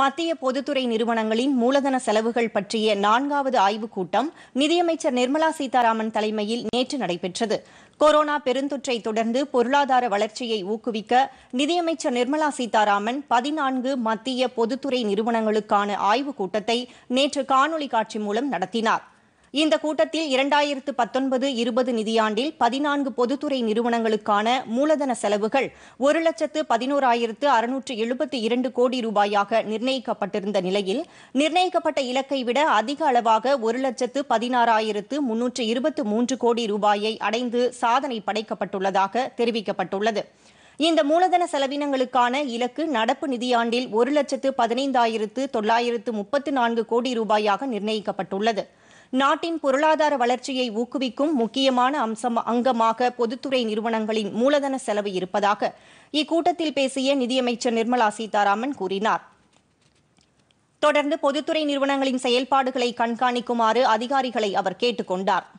மத்திய பொதுத்துறை நிறுவனங்களின் மூலதன செலவுகள் பற்றிய நான்காவது ஆய்வுக் கூட்டம் நிதியமைச்சர் நிர்மலா சீதாராமன் தலைமையில் நேற்று நடைபெற்றது கொரோனா பெருந்தொற்றை தொடர்ந்து பொருளாதார வளர்ச்சியை ஊக்குவிக்க நிதியமைச்சர் நிர்மலா சீதாராமன் பதினான்கு மத்திய பொதுத்துறை நிறுவனங்களுக்கான ஆய்வுக் கூட்டத்தை நேற்று காணொலி காட்சி மூலம் நடத்தினாா் இந்த கூட்டத்தில் இரண்டாயிரத்து பத்தொன்பது இருபது நிதியாண்டில் பதினான்கு பொதுத்துறை நிறுவனங்களுக்கான மூலதன செலவுகள் ஒரு லட்சத்து பதினோராயிரத்து அறுநூற்று எழுபத்தி இரண்டு கோடி ரூபாயாக நிர்ணயிக்கப்பட்டிருந்த நிலையில் நிர்ணயிக்கப்பட்ட இலக்கை விட அதிக அளவாக ஒரு லட்சத்து பதினாறாயிரத்து முன்னூற்று இருபத்து மூன்று கோடி ரூபாயை அடைந்து சாதனை படைக்கப்பட்டுள்ளதாக தெரிவிக்கப்பட்டுள்ளது இந்த மூலதன செலவினங்களுக்கான இலக்கு நடப்பு நிதியாண்டில் ஒரு லட்சத்து பதினைந்தாயிரத்து தொள்ளாயிரத்து முப்பத்து நான்கு கோடி ரூபாயாக நிர்ணயிக்கப்பட்டுள்ளது நாட்டின் பொருளாதார வளர்ச்சியை ஊக்குவிக்கும் முக்கியமான அம்சம் அங்கமாக பொதுத்துறை நிறுவனங்களின் மூலதன செலவு இருப்பதாக இக்கூட்டத்தில் பேசிய நிதியமைச்சர் நிர்மலா சீதாராமன் கூறினார் தொடர்ந்து பொதுத்துறை நிறுவனங்களின் செயல்பாடுகளை கண்காணிக்குமாறு அதிகாரிகளை அவர் கேட்டுக் கொண்டாா்